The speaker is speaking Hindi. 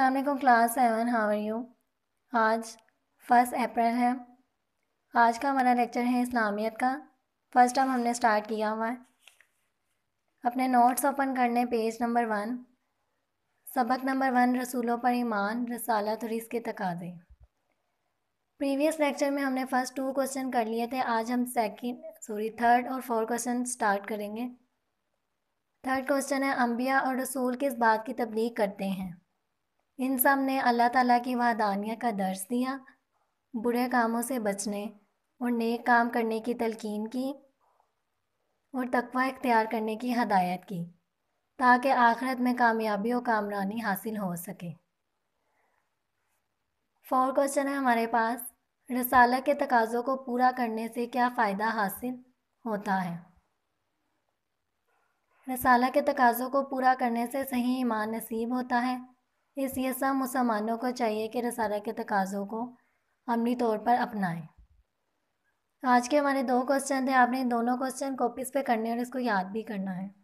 अल्लाम क्लास सेवन हाउ यू आज फर्स्ट अप्रैल है आज का हमारा लेक्चर है इस्लामियत का फर्स्ट टाइम हमने स्टार्ट किया हुआ है अपने नोट्स ओपन करने पेज नंबर वन सबक नंबर वन रसूलों पर ईमान रसालत और इसके तकाजे प्रीवियस लेक्चर में हमने फ़र्स्ट टू क्वेश्चन कर लिए थे आज हम सेकंड सॉरी थर्ड और फोर्थ क्वेश्चन स्टार्ट करेंगे थर्ड क्वेश्चन है अम्बिया और रसूल किस बात की तब्लीग करते हैं इन सब ने अल्लाह ताला की वहदानियत का दर्ज दिया बुरे कामों से बचने और नेक काम करने की तलकीन की और तकवा इख्तियार करने की हदायत की ताकि आखिरत में कामयाबी और कामरानी हासिल हो सके फोर क्वेश्चन है हमारे पास रसाला के तकाज़ों को पूरा करने से क्या फ़ायदा हासिल होता है रसाला के तकाज़ों को पूरा करने से सही ईमान नसीब होता है इसलिए सब मुसलमानों को चाहिए कि रसारा के तकाज़ों को अमली तौर पर अपनाएं आज के हमारे दो क्वेश्चन थे आपने दोनों क्वेश्चन कॉपीज़ पे करने और इसको याद भी करना है